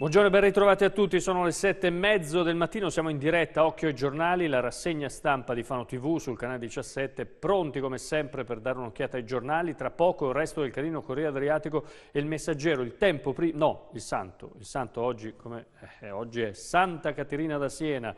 Buongiorno e ben ritrovati a tutti, sono le sette e mezzo del mattino, siamo in diretta, occhio ai giornali, la rassegna stampa di Fano TV sul canale 17, pronti come sempre per dare un'occhiata ai giornali, tra poco il resto del carino Corriere Adriatico e il messaggero, il tempo, prima, no, il santo, il santo oggi, come, eh, eh, oggi è Santa Caterina da Siena,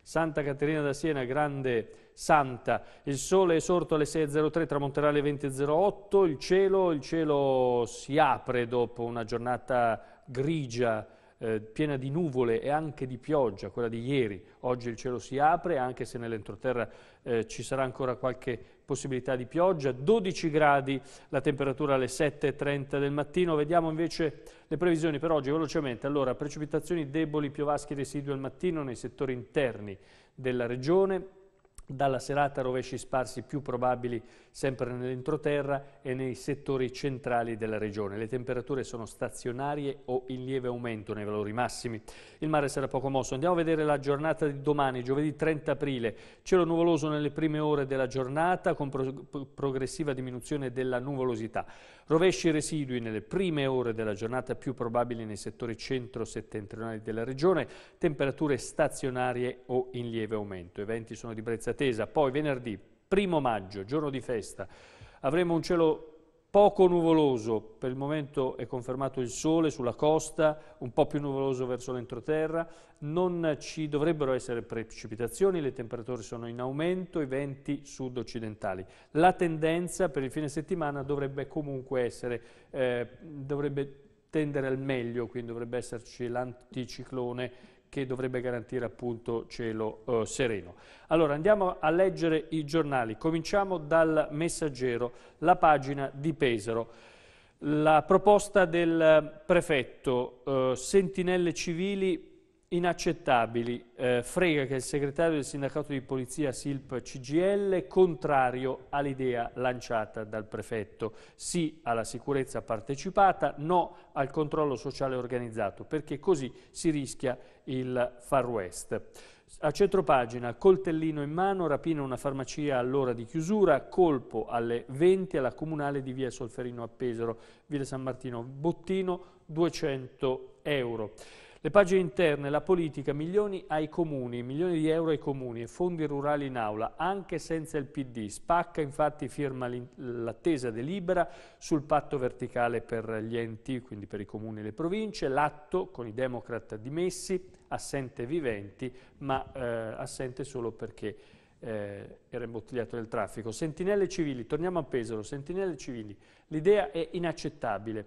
Santa Caterina da Siena, grande santa. Il sole è sorto alle 6.03, tramonterà alle 20.08, il cielo, il cielo si apre dopo una giornata grigia, eh, piena di nuvole e anche di pioggia, quella di ieri. Oggi il cielo si apre, anche se nell'entroterra eh, ci sarà ancora qualche possibilità di pioggia. 12 gradi la temperatura alle 7.30 del mattino. Vediamo invece le previsioni per oggi velocemente. Allora, precipitazioni deboli, piovaschi residui al mattino nei settori interni della regione, dalla serata rovesci sparsi più probabili sempre nell'entroterra e nei settori centrali della regione. Le temperature sono stazionarie o in lieve aumento nei valori massimi. Il mare sarà poco mosso. Andiamo a vedere la giornata di domani, giovedì 30 aprile. Cielo nuvoloso nelle prime ore della giornata con pro progressiva diminuzione della nuvolosità. Rovesci residui nelle prime ore della giornata più probabili nei settori centro-settentrionali della regione. Temperature stazionarie o in lieve aumento. I venti sono di brezza attesa. Poi venerdì, primo maggio, giorno di festa, avremo un cielo poco nuvoloso, per il momento è confermato il sole sulla costa, un po' più nuvoloso verso l'entroterra, non ci dovrebbero essere precipitazioni, le temperature sono in aumento, i venti sud-occidentali. La tendenza per il fine settimana dovrebbe comunque essere, eh, dovrebbe tendere al meglio, quindi dovrebbe esserci l'anticiclone che dovrebbe garantire appunto cielo eh, sereno. Allora andiamo a leggere i giornali, cominciamo dal Messaggero, la pagina di Pesaro. La proposta del prefetto, eh, sentinelle civili inaccettabili. Eh, Frega, che il segretario del sindacato di polizia Silp CGL, contrario all'idea lanciata dal prefetto. Sì alla sicurezza partecipata, no al controllo sociale organizzato, perché così si rischia il Far West. A centropagina, coltellino in mano, rapina una farmacia all'ora di chiusura, colpo alle 20 alla comunale di via Solferino a Pesaro, via San Martino, bottino 200 euro. Le pagine interne, la politica, milioni ai comuni, milioni di euro ai comuni e fondi rurali in aula, anche senza il PD. Spacca infatti firma l'attesa delibera sul patto verticale per gli enti, quindi per i comuni e le province, l'atto con i democrat dimessi, assente viventi, ma eh, assente solo perché eh, era imbottigliato nel traffico. Sentinelle civili, torniamo a Pesaro, sentinelle civili, l'idea è inaccettabile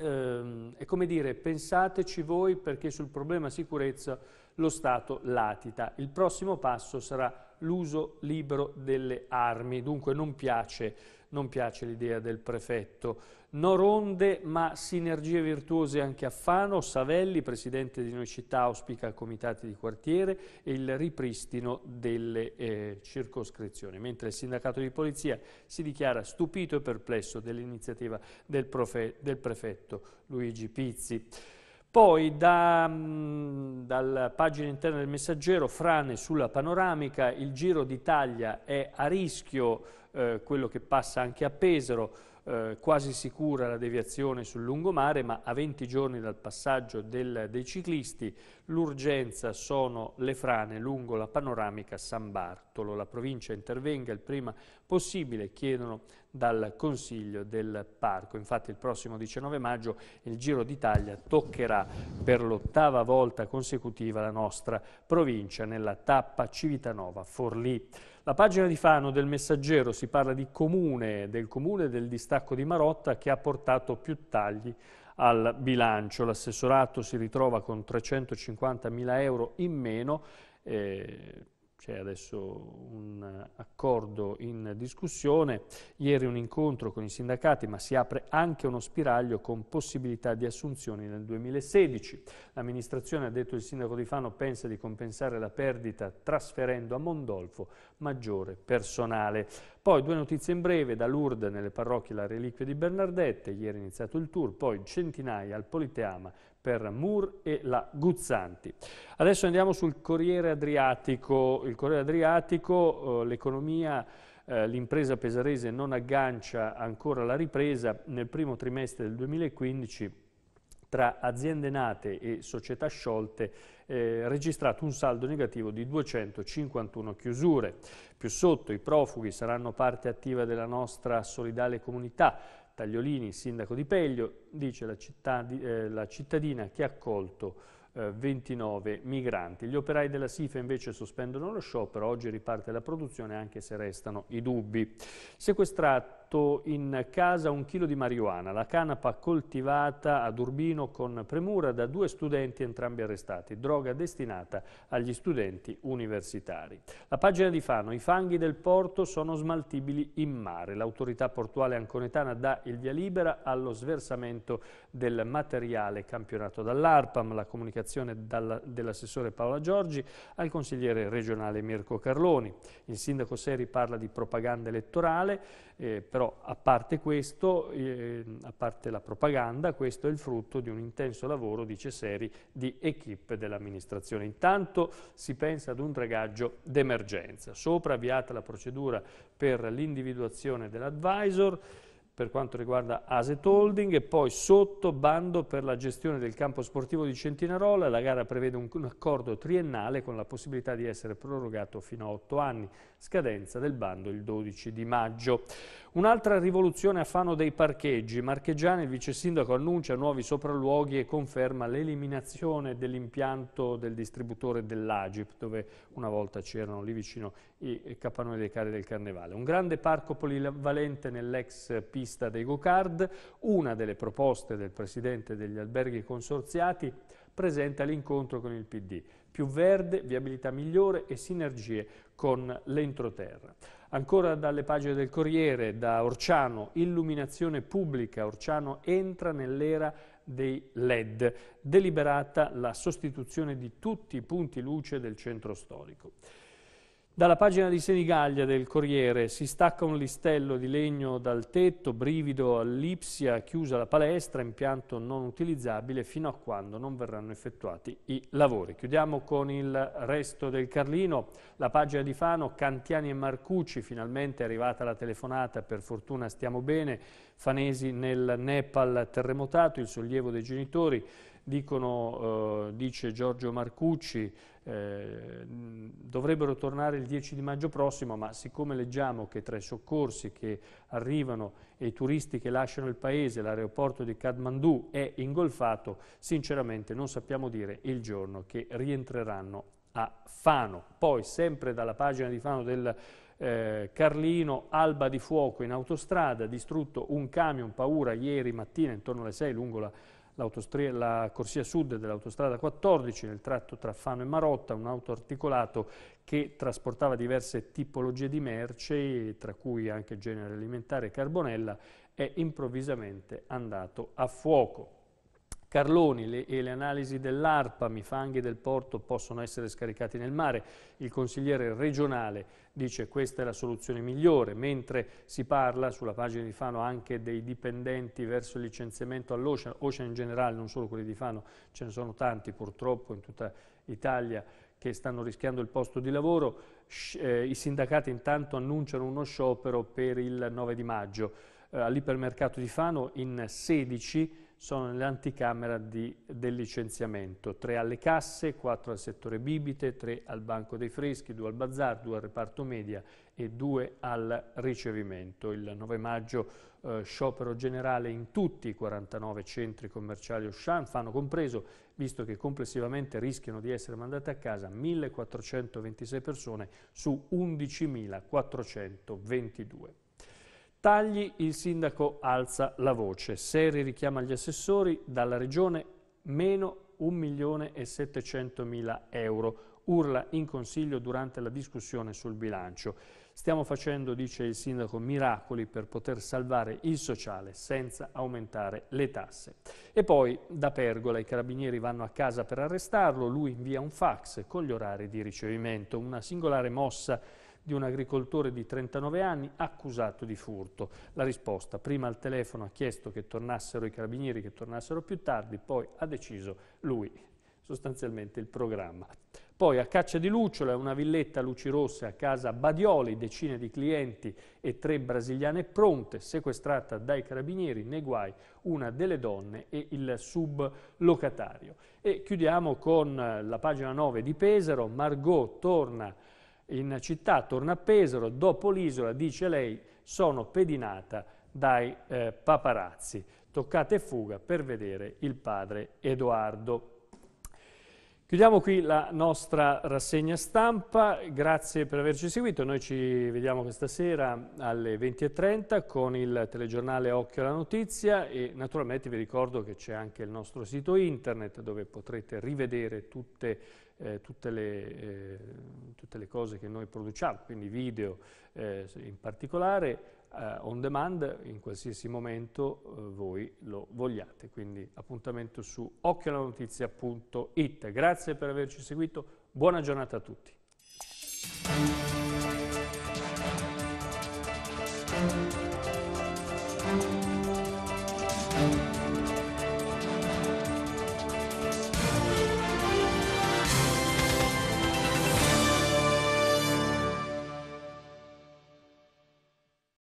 Ehm, è come dire pensateci voi perché sul problema sicurezza lo Stato latita. Il prossimo passo sarà l'uso libero delle armi, dunque non piace non piace l'idea del prefetto. No ronde, ma sinergie virtuose anche a Fano. Savelli, presidente di Noi Città, auspica comitati di quartiere e il ripristino delle eh, circoscrizioni. Mentre il sindacato di polizia si dichiara stupito e perplesso dell'iniziativa del, del prefetto Luigi Pizzi. Poi da, mm, dalla pagina interna del messaggero, frane sulla panoramica, il Giro d'Italia è a rischio, eh, quello che passa anche a Pesaro, eh, quasi sicura la deviazione sul lungomare, ma a 20 giorni dal passaggio del, dei ciclisti l'urgenza sono le frane lungo la panoramica San Bartolo. La provincia intervenga il prima possibile, chiedono dal Consiglio del Parco. Infatti il prossimo 19 maggio il Giro d'Italia toccherà per l'ottava volta consecutiva la nostra provincia nella tappa Civitanova-Forlì. La pagina di Fano del Messaggero si parla di comune, del comune del distacco di Marotta che ha portato più tagli al bilancio. L'assessorato si ritrova con 350 mila euro in meno eh, c'è adesso un accordo in discussione, ieri un incontro con i sindacati ma si apre anche uno spiraglio con possibilità di assunzioni nel 2016. L'amministrazione, ha detto il sindaco di Fano, pensa di compensare la perdita trasferendo a Mondolfo maggiore personale. Poi due notizie in breve, da Lourdes nelle parrocchie la reliquia di Bernardette, ieri è iniziato il tour, poi centinaia al Politeama per Mur e la Guzzanti. Adesso andiamo sul Corriere Adriatico, il Corriere Adriatico, eh, l'economia eh, l'impresa pesarese non aggancia ancora la ripresa, nel primo trimestre del 2015 tra aziende nate e società sciolte eh, registrato un saldo negativo di 251 chiusure. Più sotto i profughi saranno parte attiva della nostra solidale comunità. Tagliolini, sindaco di Peglio, dice la, città, eh, la cittadina che ha accolto 29 eh, migranti. Gli operai della SIFA invece sospendono lo sciopero, oggi riparte la produzione anche se restano i dubbi. Sequestrato scattato in casa un chilo di marijuana, la canapa coltivata ad Urbino con premura da due studenti entrambi arrestati, droga destinata agli studenti universitari. La pagina di Fano, i fanghi del porto sono smaltibili in mare, l'autorità portuale anconetana dà il via libera allo sversamento del materiale campionato dall'ARPAM, la comunicazione dell'assessore Paola Giorgi al consigliere regionale Mirko Carloni. Il sindaco Seri parla di propaganda elettorale, eh, però però a parte questo, eh, a parte la propaganda, questo è il frutto di un intenso lavoro, dice Seri, di equip dell'amministrazione. Intanto si pensa ad un dragaggio d'emergenza. Sopra avviata la procedura per l'individuazione dell'advisor, per quanto riguarda Aset Holding e poi sotto bando per la gestione del campo sportivo di Centinarola. La gara prevede un, un, accordo triennale con la possibilità di essere prorogato fino a otto anni, scadenza del bando il 12 di maggio. Un'altra rivoluzione a Fano dei parcheggi. Marcheggiani, il vice sindaco, annuncia nuovi sopralluoghi e conferma l'eliminazione dell'impianto del distributore dell'Agip, dove una volta c'erano lì vicino i capannoni dei carri del Carnevale. Un grande parco polivalente nell'ex pista dei go-kart, una delle proposte del presidente degli alberghi consorziati, presenta l'incontro con il PD. Più verde, viabilità migliore e sinergie con l'entroterra. Ancora dalle pagine del Corriere, da Orciano, illuminazione pubblica, Orciano entra nell'era dei LED, deliberata la sostituzione di tutti i punti luce del centro storico. Dalla pagina di Senigallia del Corriere si stacca un listello di legno dal tetto, brivido all'Ipsia, chiusa la palestra, impianto non utilizzabile fino a quando non verranno effettuati i lavori. Chiudiamo con il resto del Carlino, la pagina di Fano, Cantiani e Marcucci, finalmente è arrivata la telefonata, per fortuna stiamo bene, Fanesi nel Nepal terremotato, il sollievo dei genitori, dicono, eh, dice Giorgio Marcucci, Ehm, dovrebbero tornare il 10 di maggio prossimo, ma siccome leggiamo che tra i soccorsi che arrivano e i turisti che lasciano il paese, l'aeroporto di Kathmandu è ingolfato, sinceramente non sappiamo dire il giorno che rientreranno a Fano. Poi, sempre dalla pagina di Fano del eh, Carlino, alba di fuoco in autostrada, distrutto un camion, paura ieri mattina intorno alle 6 lungo la la corsia sud dell'autostrada 14 nel tratto tra Fano e Marotta, un auto articolato che trasportava diverse tipologie di merce, tra cui anche genere alimentare e carbonella, è improvvisamente andato a fuoco. Carloni, le, e le analisi dell'ARPA, i fanghi del porto possono essere scaricati nel mare. Il consigliere regionale dice questa è la soluzione migliore, mentre si parla sulla pagina di Fano anche dei dipendenti verso il licenziamento all'Ocean, Ocean in generale, non solo quelli di Fano, ce ne sono tanti purtroppo in tutta Italia che stanno rischiando il posto di lavoro, eh, i sindacati intanto annunciano uno sciopero per il 9 di maggio. Eh, all'ipermercato di Fano in 16 sono nell'anticamera del licenziamento, tre alle casse, quattro al settore bibite, tre al banco dei freschi, due al bazar, due al reparto media e due al ricevimento. Il 9 maggio eh, sciopero generale in tutti i 49 centri commerciali Auchan, fanno compreso, visto che complessivamente rischiano di essere mandate a casa 1.426 persone su 11.422. Tagli, il sindaco alza la voce. Seri richiama gli assessori, dalla regione meno 1 milione e 700 mila euro. Urla in consiglio durante la discussione sul bilancio. Stiamo facendo, dice il sindaco, miracoli per poter salvare il sociale senza aumentare le tasse. E poi da Pergola i carabinieri vanno a casa per arrestarlo, lui invia un fax con gli orari di ricevimento. Una singolare mossa di un agricoltore di 39 anni accusato di furto. La risposta, prima al telefono ha chiesto che tornassero i carabinieri, che tornassero più tardi, poi ha deciso lui, sostanzialmente il programma. Poi a Caccia di Lucciola, una villetta a luci rosse a casa Badioli, decine di clienti e tre brasiliane pronte, sequestrata dai carabinieri, nei guai una delle donne e il sublocatario. E chiudiamo con la pagina 9 di Pesaro, Margot torna in città, torna a Pesaro, dopo l'isola, dice lei, sono pedinata dai eh, paparazzi. Toccate fuga per vedere il padre Edoardo. Chiudiamo qui la nostra rassegna stampa, grazie per averci seguito, noi ci vediamo questa sera alle 20.30 con il telegiornale Occhio alla Notizia e naturalmente vi ricordo che c'è anche il nostro sito internet dove potrete rivedere tutte, eh, tutte, le, eh, tutte le, cose che noi produciamo, quindi video eh, in particolare, eh, on demand in qualsiasi momento eh, voi lo vogliate. Quindi appuntamento su occhialanotizia.it. Grazie per averci seguito, buona giornata a tutti.